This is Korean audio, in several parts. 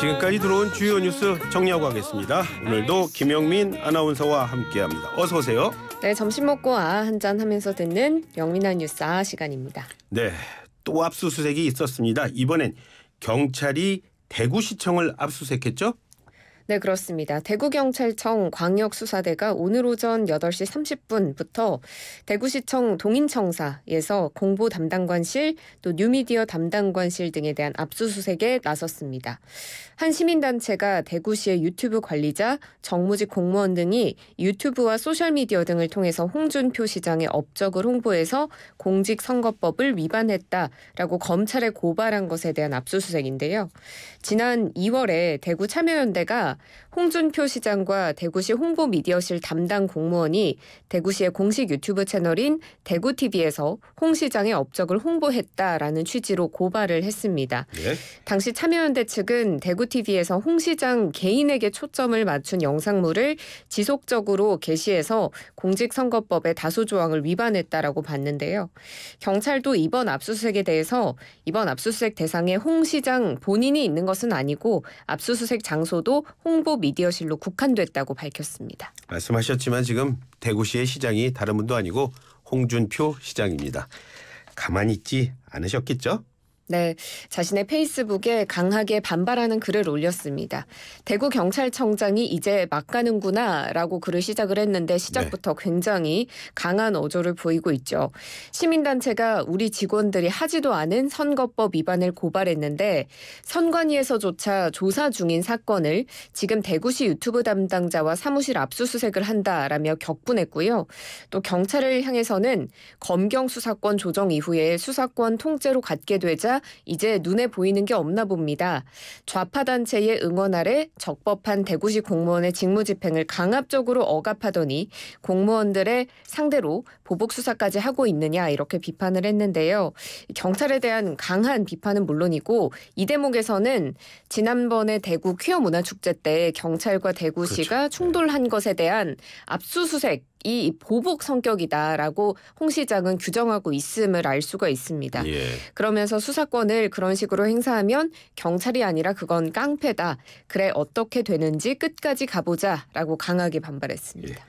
지금까지 들어온 주요 뉴스 정리하고 가겠습니다. 오늘도 김영민 아나운서와 함께합니다. 어서 오세요. 네, 점심 먹고 아 한잔 하면서 듣는 영민한 뉴스 아 시간입니다. 네, 또 압수수색이 있었습니다. 이번엔 경찰이 대구시청을 압수수색했죠? 네, 그렇습니다. 대구경찰청 광역수사대가 오늘 오전 8시 30분부터 대구시청 동인청사에서 공보 담당관실 또 뉴미디어 담당관실 등에 대한 압수수색에 나섰습니다. 한 시민단체가 대구시의 유튜브 관리자, 정무직 공무원 등이 유튜브와 소셜미디어 등을 통해서 홍준표 시장의 업적을 홍보해서 공직선거법을 위반했다라고 검찰에 고발한 것에 대한 압수수색인데요. 지난 2월에 대구 참여연대가 홍준표 시장과 대구시 홍보미디어실 담당 공무원이 대구시의 공식 유튜브 채널인 대구TV에서 홍 시장의 업적을 홍보했다라는 취지로 고발을 했습니다. 예? 당시 참여연대 측은 대구TV에서 홍 시장 개인에게 초점을 맞춘 영상물을 지속적으로 게시해서 공직선거법의 다수 조항을 위반했다라고 봤는데요. 경찰도 이번 압수수색에 대해서 이번 압수수색 대상에 홍 시장 본인이 있는 것은 아니고 압수수색 장소도 홍 홍보 미디어실로 국한됐다고 밝혔습니다. 말씀하셨지만 지금 대구시의 시장이 다른 분도 아니고 홍준표 시장입니다. 가만히 있지 않으셨겠죠? 네, 자신의 페이스북에 강하게 반발하는 글을 올렸습니다. 대구 경찰청장이 이제 막 가는구나라고 글을 시작을 했는데 시작부터 네. 굉장히 강한 어조를 보이고 있죠. 시민단체가 우리 직원들이 하지도 않은 선거법 위반을 고발했는데 선관위에서조차 조사 중인 사건을 지금 대구시 유튜브 담당자와 사무실 압수수색을 한다라며 격분했고요. 또 경찰을 향해서는 검경 수사권 조정 이후에 수사권 통째로 갖게 되자 이제 눈에 보이는 게 없나 봅니다. 좌파 단체의 응원 아래 적법한 대구시 공무원의 직무 집행을 강압적으로 억압하더니 공무원들의 상대로 보복 수사까지 하고 있느냐 이렇게 비판을 했는데요. 경찰에 대한 강한 비판은 물론이고 이 대목에서는 지난번에 대구 퀴어 문화축제 때 경찰과 대구시가 그렇죠. 네. 충돌한 것에 대한 압수수색 이 보복 성격이다라고 홍 시장은 규정하고 있음을 알 수가 있습니다. 예. 그러면서 수사권을 그런 식으로 행사하면 경찰이 아니라 그건 깡패다. 그래 어떻게 되는지 끝까지 가보자라고 강하게 반발했습니다. 예.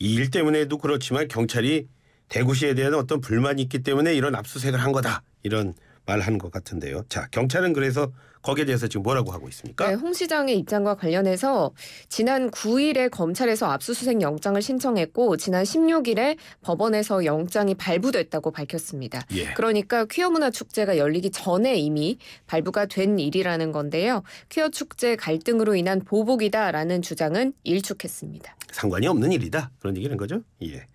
이일 때문에도 그렇지만 경찰이 대구시에 대한 어떤 불만이 있기 때문에 이런 압수색을 한 거다. 이런 말한 것 같은데요. 자, 경찰은 그래서 거기에 대해서 지금 뭐라고 하고 있습니까? 네, 홍 시장의 입장과 관련해서 지난 9일에 검찰에서 압수수색 영장을 신청했고 지난 16일에 법원에서 영장이 발부됐다고 밝혔습니다. 예. 그러니까 퀴어 문화 축제가 열리기 전에 이미 발부가 된 일이라는 건데요. 퀴어 축제 갈등으로 인한 보복이다라는 주장은 일축했습니다. 상관이 없는 일이다. 그런 얘기는 거죠? 예.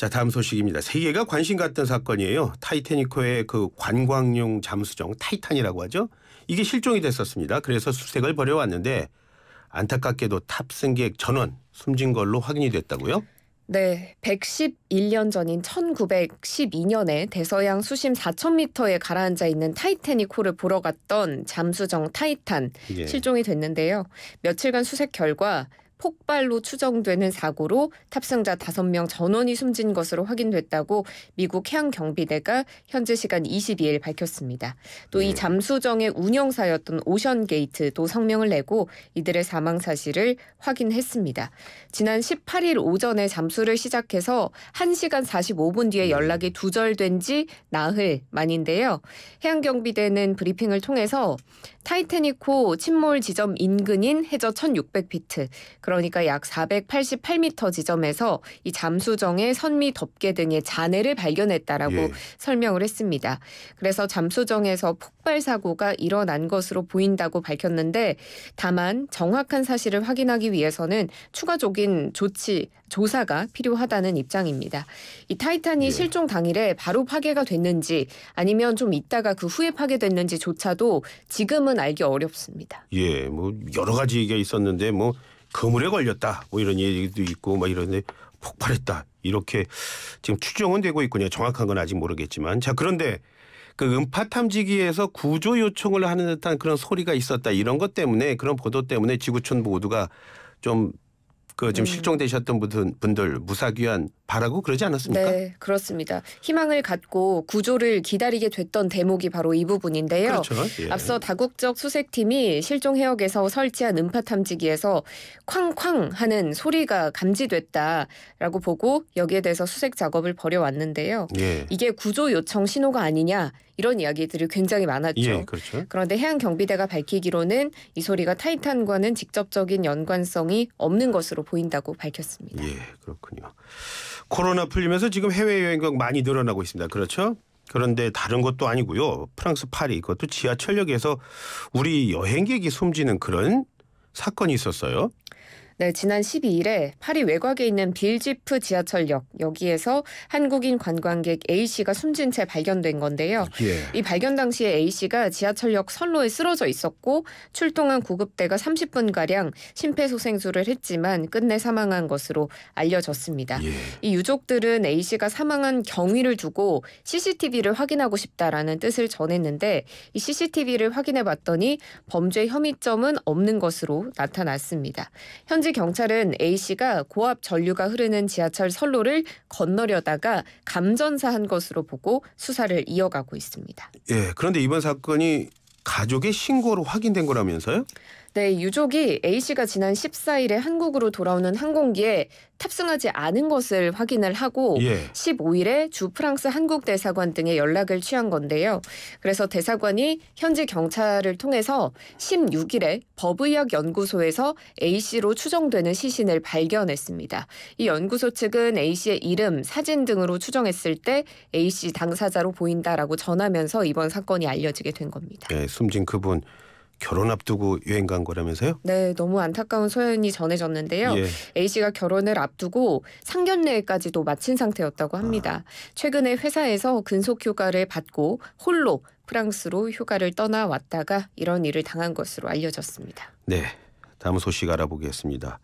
자 다음 소식입니다. 세계가 관심 갖던 사건이에요. 타이타닉호의 그 관광용 잠수정 타이탄이라고 하죠. 이게 실종이 됐었습니다. 그래서 수색을 벌여왔는데 안타깝게도 탑승객 전원 숨진 걸로 확인이 됐다고요? 네, 111년 전인 1912년에 대서양 수심 4,000m에 가라앉아 있는 타이타닉 호를 보러 갔던 잠수정 타이탄 예. 실종이 됐는데요. 며칠간 수색 결과 폭발로 추정되는 사고로 탑승자 5명 전원이 숨진 것으로 확인됐다고 미국 해양경비대가 현재 시간 22일 밝혔습니다. 또이 네. 잠수정의 운영사였던 오션게이트도 성명을 내고 이들의 사망 사실을 확인했습니다. 지난 18일 오전에 잠수를 시작해서 1시간 45분 뒤에 네. 연락이 두절된 지 나흘 만인데요. 해양경비대는 브리핑을 통해서 타이타닉호 침몰 지점 인근인 해저 1600피트, 그러니까 약 488m 지점에서 이 잠수정의 선미 덮개 등의 잔해를 발견했다라고 예. 설명을 했습니다. 그래서 잠수정에서 폭발 사고가 일어난 것으로 보인다고 밝혔는데 다만 정확한 사실을 확인하기 위해서는 추가적인 조치 조사가 필요하다는 입장입니다. 이 타이탄이 예. 실종 당일에 바로 파괴가 됐는지 아니면 좀 있다가 그 후에 파괴됐는지조차도 지금 사람은 알기 어렵습니다. 예, 뭐 여러 가지 얘기가 있었는데 뭐 그물에 걸렸다 뭐 이런 얘기도 있고 막이런 폭발했다 이렇게 지금 추정은 되고 있군요. 정확한 건 아직 모르겠지만 자 그런데 그 음파 탐지기에서 구조 요청을 하는 듯한 그런 소리가 있었다 이런 것 때문에 그런 보도 때문에 지구촌 모두가 좀그 지금 음. 네. 실종되셨던 분들, 분들 무사 귀환 바라고 그러지 않았습니까? 네, 그렇습니다. 희망을 갖고 구조를 기다리게 됐던 대목이 바로 이 부분인데요. 그렇죠. 예. 앞서 다국적 수색팀이 실종 해역에서 설치한 음파 탐지기에서 쾅쾅 하는 소리가 감지됐다라고 보고 여기에 대해서 수색 작업을 벌여왔는데요. 예. 이게 구조 요청 신호가 아니냐 이런 이야기들이 굉장히 많았죠. 예, 그렇죠. 그런데 해양 경비대가 밝히기로는 이 소리가 타이탄과는 직접적인 연관성이 없는 것으로 보인다고 밝혔습니다. 예, 그렇군요. 코로나 풀리면서 지금 해외 여행객 많이 늘어나고 있습니다. 그렇죠? 그런데 다른 것도 아니고요. 프랑스 파리 그것도 지하철역에서 우리 여행객이 숨지는 그런 사건이 있었어요. 네, 지난 12일에 파리 외곽에 있는 빌지프 지하철역 여기에서 한국인 관광객 A 씨가 숨진 채 발견된 건데요. 예. 이 발견 당시에 A 씨가 지하철역 선로에 쓰러져 있었고 출동한 구급대가 30분 가량 심폐소생술을 했지만 끝내 사망한 것으로 알려졌습니다. 예. 이 유족들은 A 씨가 사망한 경위를 두고 CCTV를 확인하고 싶다라는 뜻을 전했는데 이 CCTV를 확인해 봤더니 범죄 혐의점은 없는 것으로 나타났습니다. 현재 당시 경찰은 A 씨가 고압 전류가 흐르는 지하철 선로를 건너려다가 감전사한 것으로 보고 수사를 이어가고 있습니다. 예, 그런데 이번 사건이 가족의 신고로 확인된 거라면서요? 네, 유족이 A씨가 지난 14일에 한국으로 돌아오는 항공기에 탑승하지 않은 것을 확인을 하고 예. 15일에 주 프랑스 한국 대사관 등에 연락을 취한 건데요. 그래서 대사관이 현지 경찰을 통해서 16일에 법의학 연구소에서 A씨로 추정되는 시신을 발견했습니다. 이 연구소 측은 A씨의 이름, 사진 등으로 추정했을 때 A씨 당사자로 보인다라고 전하면서 이번 사건이 알려지게 된 겁니다. 예, 숨진 그분 결혼 앞두고 여행 간 거라면서요? 네, 너무 안타까운 소연이 전해졌는데요. 예. A 씨가 결혼을 앞두고 상견례까지도 마친 상태였다고 합니다. 아. 최근에 회사에서 근속 휴가를 받고 홀로 프랑스로 휴가를 떠나왔다가 이런 일을 당한 것으로 알려졌습니다. 네, 다음 소식 알아보겠습니다.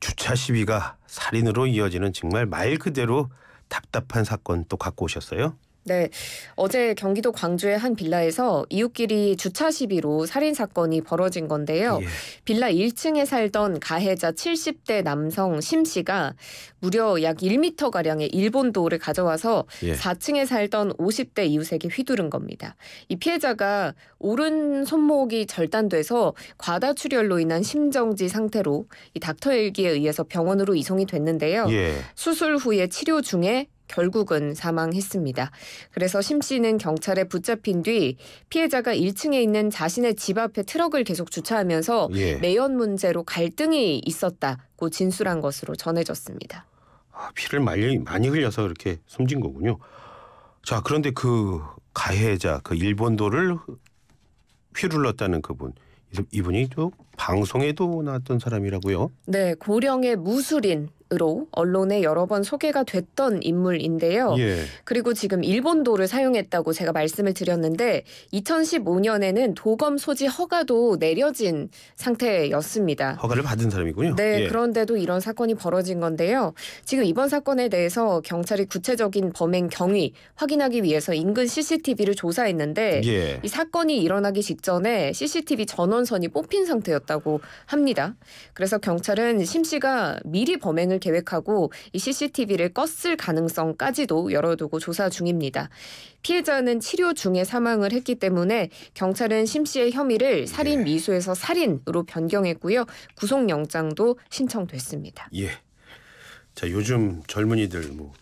주차 시위가 살인으로 이어지는 정말 말 그대로 답답한 사건 또 갖고 오셨어요? 네, 어제 경기도 광주의 한 빌라에서 이웃끼리 주차 시비로 살인 사건이 벌어진 건데요. 예. 빌라 1층에 살던 가해자 70대 남성 심 씨가 무려 약 1미터 가량의 일본 도를 가져와서 예. 4층에 살던 50대 이웃에게 휘두른 겁니다. 이 피해자가 오른 손목이 절단돼서 과다출혈로 인한 심정지 상태로 이 닥터 헬기에 의해서 병원으로 이송이 됐는데요. 예. 수술 후에 치료 중에 결국은 사망했습니다. 그래서 심 씨는 경찰에 붙잡힌 뒤 피해자가 1층에 있는 자신의 집 앞에 트럭을 계속 주차하면서 예. 매연 문제로 갈등이 있었다고 진술한 것으로 전해졌습니다. 아, 피를 많이, 많이 흘려서 이렇게 숨진 거군요. 자, 그런데 그 가해자, 그 일본도를 휘둘렀다는 그분, 이분이 또 방송에도 나왔던 사람이라고요? 네, 고령의 무술인 으로 언론에 여러 번 소개가 됐던 인물인데요. 예. 그리고 지금 일본도를 사용했다고 제가 말씀을 드렸는데 2015년에는 도검 소지 허가도 내려진 상태였습니다. 허가를 받은 사람이군요. 네, 예. 그런데도 이런 사건이 벌어진 건데요. 지금 이번 사건에 대해서 경찰이 구체적인 범행 경위 확인하기 위해서 인근 CCTV를 조사했는데 예. 이 사건이 일어나기 직전에 CCTV 전원선이 뽑힌 상태였다고 합니다. 그래서 경찰은 심 씨가 미리 범행을 진행을 계획하고 이 CCTV를 껐을 가능성까지도 열어두고 조사 중입니다. 피해자는 치료 중에 사망을 했기 때문에 경찰은 심 씨의 혐의를 네. 살인 미수에서 살인으로 변경했고요. 구속영장도 신청됐습니다. 예. 자, 요즘 젊은이들 뭐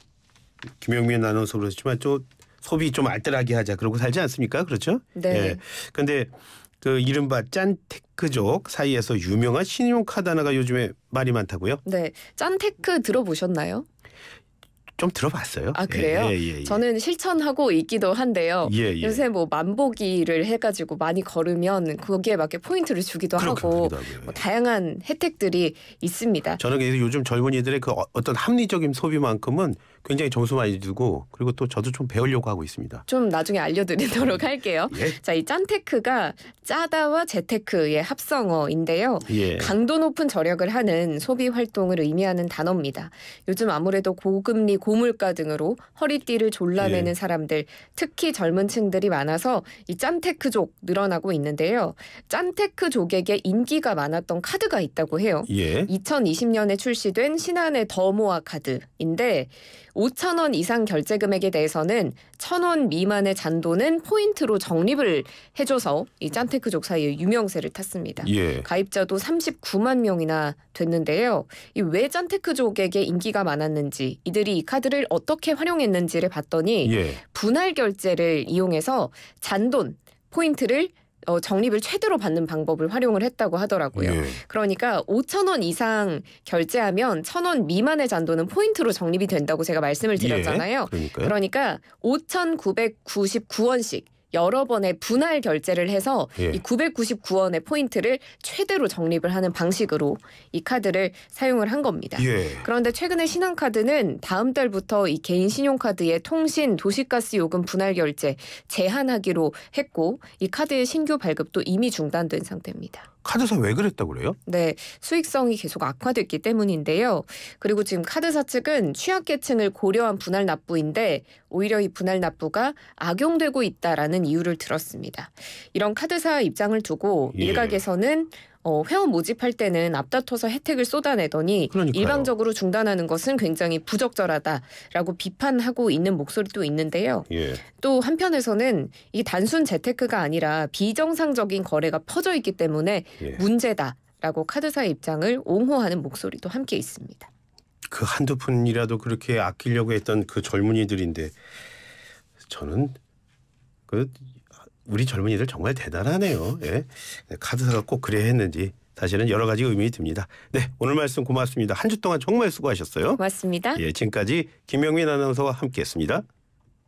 김영민 나눠서 그렇지만 또 소비 좀 알뜰하게 하자 그러고 살지 않습니까? 그렇죠? 네. 예. 근데 그 이른바 짠테크족 사이에서 유명한 신용 카드 하나가 요즘에 말이 많다고요? 네, 짠테크 들어보셨나요? 좀 들어봤어요. 아 그래요? 예, 예, 예. 예. 저는 실천하고 있기도 한데요. 예, 예. 요새 뭐 만보기를 해가지고 많이 걸으면 거기에 맞게 포인트를 주기도 하고 뭐 다양한 혜택들이 있습니다. 저는 요즘 젊은이들의 그 어, 어떤 합리적인 소비만큼은 굉장히 점수 많이 주고 그리고 또 저도 좀 배우려고 하고 있습니다. 좀 나중에 알려드리도록 네. 할게요. 예? 자이 짠테크가 짜다와 재테크의 합성어인데요. 예. 강도 높은 절약을 하는 소비 활동을 의미하는 단어입니다. 요즘 아무래도 고금리, 고물가 등으로 허리띠를 졸라매는 예. 사람들, 특히 젊은 층들이 많아서 이 짠테크족 늘어나고 있는데요. 짠테크족에게 인기가 많았던 카드가 있다고 해요. 2020년에 예. 출시된 신한의 더모아 카드인데 5천 원 이상 결제 금액에 대해서는 천원 미만의 잔돈은 포인트로 적립을 해줘서 이 짠테크족 사이에 유명세를 탔습니다. 예. 가입자도 39만 명이나 됐는데요. 이왜 짠테크족에게 인기가 많았는지 이들이 이 카드를 어떻게 활용했는지를 봤더니 예. 분할 결제를 이용해서 잔돈 포인트를 어, 적립을 최대로 받는 방법을 활용을 했다고 하더라고요. 예. 그러니까 5천 원 이상 결제하면 천원 미만의 잔돈은 포인트로 적립이 된다고 제가 말씀을 예, 드렸잖아요. 예. 그러니까 5,999원씩 여러 번의 분할 결제를 해서 예. 이 999원의 포인트를 최대로 적립을 하는 방식으로 이 카드를 사용을 한 겁니다. 예. 그런데 최근에 신한카드는 다음 달부터 이 개인 신용카드의 통신, 도시가스 요금 분할 결제 제한하기로 했고 이 카드의 신규 발급도 이미 중단된 상태입니다. 카드사 왜 그랬다 고 그래요? 네, 수익성이 계속 악화됐기 때문인데요. 그리고 지금 카드사 측은 취약계층을 고려한 분할 납부인데 오히려 이 분할 납부가 악용되고 있다라는 이유를 들었습니다. 이런 카드사 입장을 두고 예. 일각에서는 어, 회원 모집할 때는 앞다퉈서 혜택을 쏟아내더니 그러니까요. 일방적으로 중단하는 것은 굉장히 부적절하다라고 비판하고 있는 목소리도 있는데요. 예. 또 한편에서는 이 단순 재테크가 아니라 비정상적인 거래가 퍼져 있기 때문에 예. 문제다라고 카드사의 입장을 옹호하는 목소리도 함께 있습니다. 그 한두 푼이라도 그렇게 아끼려고 했던 그 젊은이들인데 저는 그 우리 젊은이들 정말 대단하네요. 예. 네, 카드사가 꼭 그래야 했는지 사실은 여러 가지 의미 가 듭니다. 네, 오늘 말씀 고맙습니다. 한 주 동안 정말 수고하셨어요. 고맙습니다. 예, 지금까지 김영민 아나운서와 함께했습니다.